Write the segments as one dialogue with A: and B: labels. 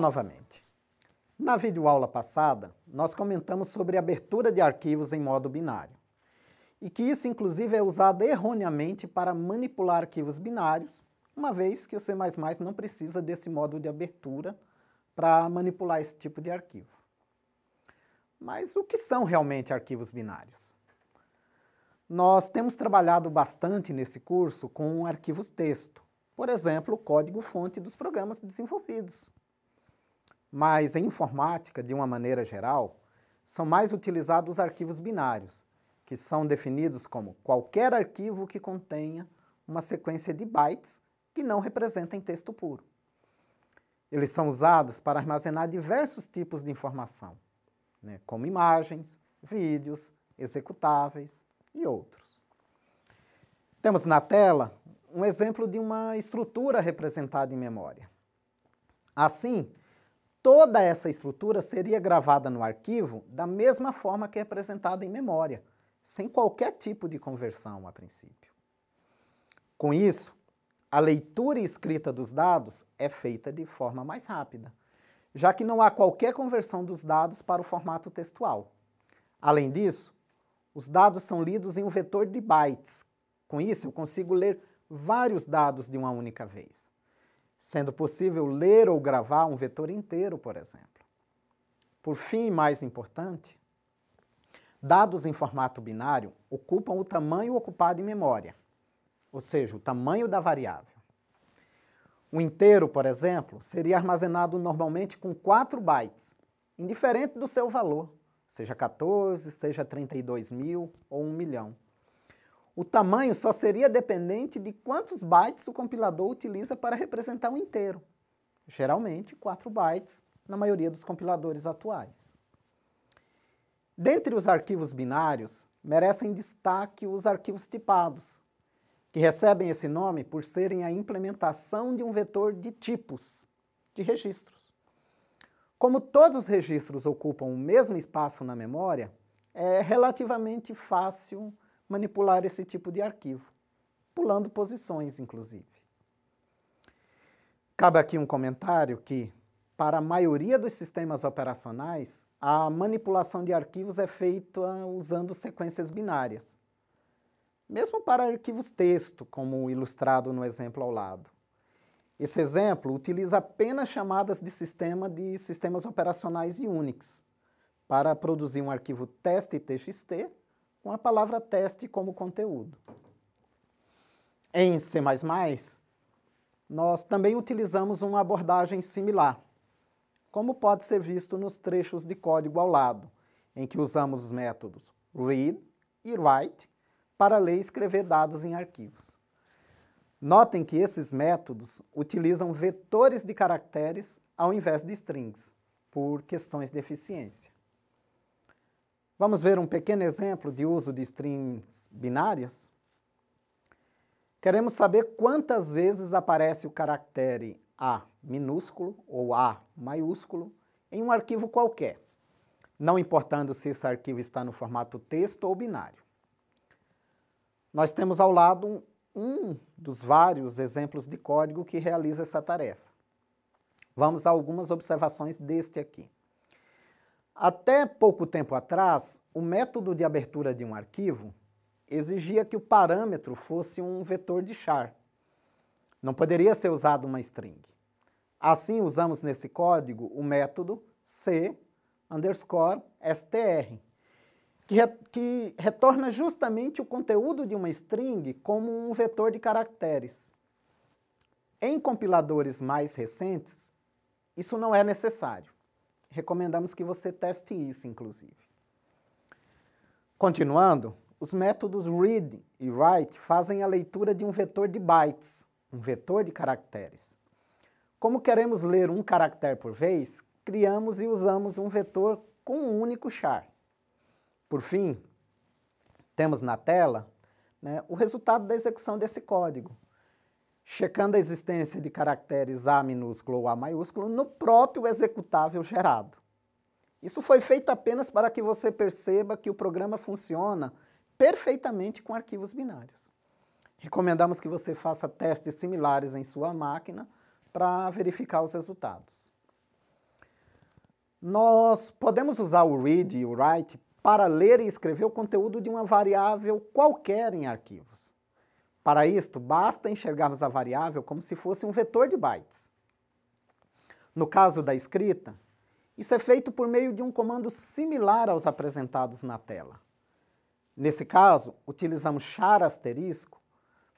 A: novamente. Na videoaula passada, nós comentamos sobre abertura de arquivos em modo binário e que isso, inclusive, é usado erroneamente para manipular arquivos binários, uma vez que o C++ não precisa desse modo de abertura para manipular esse tipo de arquivo. Mas o que são realmente arquivos binários? Nós temos trabalhado bastante nesse curso com arquivos texto, por exemplo, o código-fonte dos programas desenvolvidos, mas em informática, de uma maneira geral, são mais utilizados os arquivos binários, que são definidos como qualquer arquivo que contenha uma sequência de bytes que não representem texto puro. Eles são usados para armazenar diversos tipos de informação, né, como imagens, vídeos, executáveis e outros. Temos na tela um exemplo de uma estrutura representada em memória. Assim, toda essa estrutura seria gravada no arquivo da mesma forma que é apresentada em memória, sem qualquer tipo de conversão a princípio. Com isso, a leitura e escrita dos dados é feita de forma mais rápida, já que não há qualquer conversão dos dados para o formato textual. Além disso, os dados são lidos em um vetor de bytes. Com isso, eu consigo ler vários dados de uma única vez sendo possível ler ou gravar um vetor inteiro, por exemplo. Por fim, mais importante, dados em formato binário ocupam o tamanho ocupado em memória, ou seja, o tamanho da variável. O inteiro, por exemplo, seria armazenado normalmente com 4 bytes, indiferente do seu valor, seja 14, seja 32 mil ou 1 milhão. O tamanho só seria dependente de quantos bytes o compilador utiliza para representar um inteiro. Geralmente, 4 bytes na maioria dos compiladores atuais. Dentre os arquivos binários, merecem destaque os arquivos tipados, que recebem esse nome por serem a implementação de um vetor de tipos, de registros. Como todos os registros ocupam o mesmo espaço na memória, é relativamente fácil manipular esse tipo de arquivo, pulando posições, inclusive. Cabe aqui um comentário que, para a maioria dos sistemas operacionais, a manipulação de arquivos é feita usando sequências binárias, mesmo para arquivos texto, como ilustrado no exemplo ao lado. Esse exemplo utiliza apenas chamadas de sistema de sistemas operacionais e Unix para produzir um arquivo teste.txt com a palavra teste como conteúdo. Em C++, nós também utilizamos uma abordagem similar, como pode ser visto nos trechos de código ao lado, em que usamos os métodos read e write para ler e escrever dados em arquivos. Notem que esses métodos utilizam vetores de caracteres ao invés de strings, por questões de eficiência. Vamos ver um pequeno exemplo de uso de strings binárias? Queremos saber quantas vezes aparece o caractere A minúsculo ou A maiúsculo em um arquivo qualquer, não importando se esse arquivo está no formato texto ou binário. Nós temos ao lado um, um dos vários exemplos de código que realiza essa tarefa. Vamos a algumas observações deste aqui. Até pouco tempo atrás, o método de abertura de um arquivo exigia que o parâmetro fosse um vetor de char. Não poderia ser usado uma string. Assim, usamos nesse código o método c underscore str, que, que retorna justamente o conteúdo de uma string como um vetor de caracteres. Em compiladores mais recentes, isso não é necessário. Recomendamos que você teste isso, inclusive. Continuando, os métodos read e write fazem a leitura de um vetor de bytes, um vetor de caracteres. Como queremos ler um caractere por vez, criamos e usamos um vetor com um único char. Por fim, temos na tela né, o resultado da execução desse código, checando a existência de caracteres A minúsculo ou A maiúsculo no próprio executável gerado. Isso foi feito apenas para que você perceba que o programa funciona perfeitamente com arquivos binários. Recomendamos que você faça testes similares em sua máquina para verificar os resultados. Nós podemos usar o read e o write para ler e escrever o conteúdo de uma variável qualquer em arquivos. Para isto, basta enxergarmos a variável como se fosse um vetor de bytes. No caso da escrita, isso é feito por meio de um comando similar aos apresentados na tela. Nesse caso, utilizamos char asterisco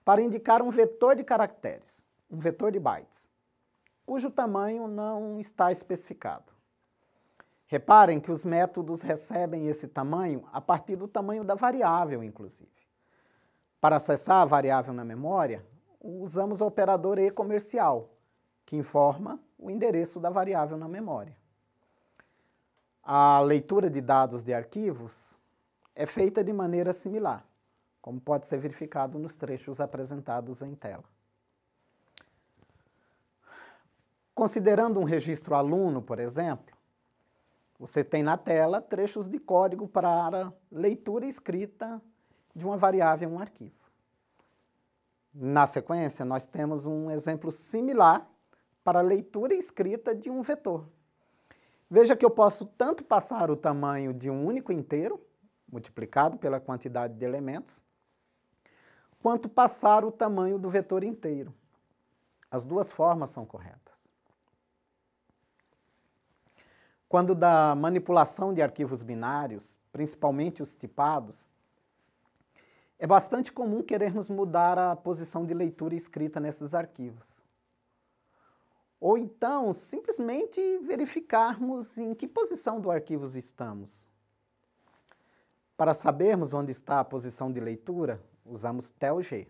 A: para indicar um vetor de caracteres, um vetor de bytes, cujo tamanho não está especificado. Reparem que os métodos recebem esse tamanho a partir do tamanho da variável, inclusive. Para acessar a variável na memória, usamos o operador e comercial, que informa o endereço da variável na memória. A leitura de dados de arquivos é feita de maneira similar, como pode ser verificado nos trechos apresentados em tela. Considerando um registro aluno, por exemplo, você tem na tela trechos de código para leitura e escrita de uma variável em um arquivo. Na sequência, nós temos um exemplo similar para a leitura e escrita de um vetor. Veja que eu posso tanto passar o tamanho de um único inteiro, multiplicado pela quantidade de elementos, quanto passar o tamanho do vetor inteiro. As duas formas são corretas. Quando da manipulação de arquivos binários, principalmente os tipados, é bastante comum querermos mudar a posição de leitura escrita nesses arquivos. Ou então, simplesmente verificarmos em que posição do arquivo estamos. Para sabermos onde está a posição de leitura, usamos TELG.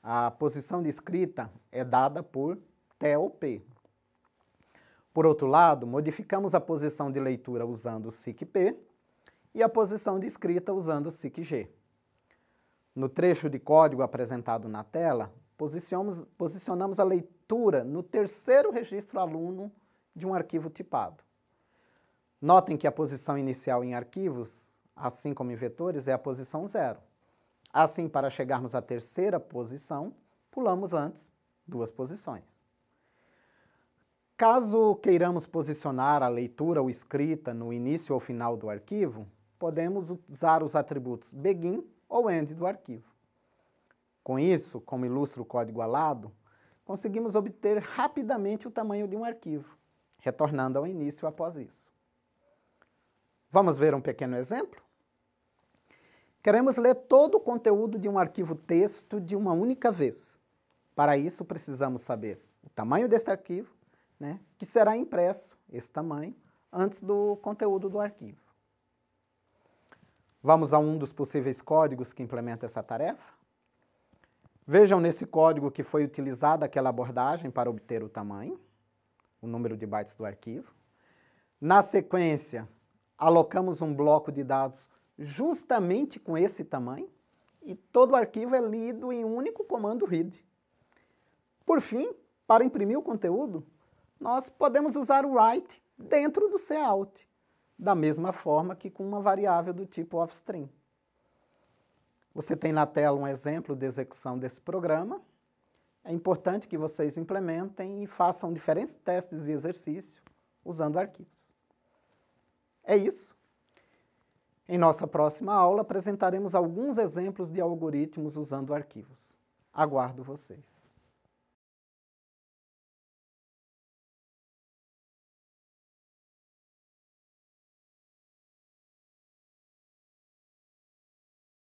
A: A posição de escrita é dada por telp. Por outro lado, modificamos a posição de leitura usando o sic e a posição de escrita usando o sic no trecho de código apresentado na tela, posicionamos, posicionamos a leitura no terceiro registro aluno de um arquivo tipado. Notem que a posição inicial em arquivos, assim como em vetores, é a posição zero. Assim, para chegarmos à terceira posição, pulamos antes duas posições. Caso queiramos posicionar a leitura ou escrita no início ou final do arquivo, podemos usar os atributos begin ou end do arquivo. Com isso, como ilustra o código alado, conseguimos obter rapidamente o tamanho de um arquivo, retornando ao início após isso. Vamos ver um pequeno exemplo? Queremos ler todo o conteúdo de um arquivo texto de uma única vez. Para isso, precisamos saber o tamanho deste arquivo, né, que será impresso, esse tamanho, antes do conteúdo do arquivo. Vamos a um dos possíveis códigos que implementa essa tarefa? Vejam nesse código que foi utilizada aquela abordagem para obter o tamanho, o número de bytes do arquivo. Na sequência, alocamos um bloco de dados justamente com esse tamanho e todo o arquivo é lido em um único comando read. Por fim, para imprimir o conteúdo, nós podemos usar o write dentro do cout da mesma forma que com uma variável do tipo offstream. Você tem na tela um exemplo de execução desse programa. É importante que vocês implementem e façam diferentes testes e exercícios usando arquivos. É isso. Em nossa próxima aula, apresentaremos alguns exemplos de algoritmos usando arquivos. Aguardo vocês.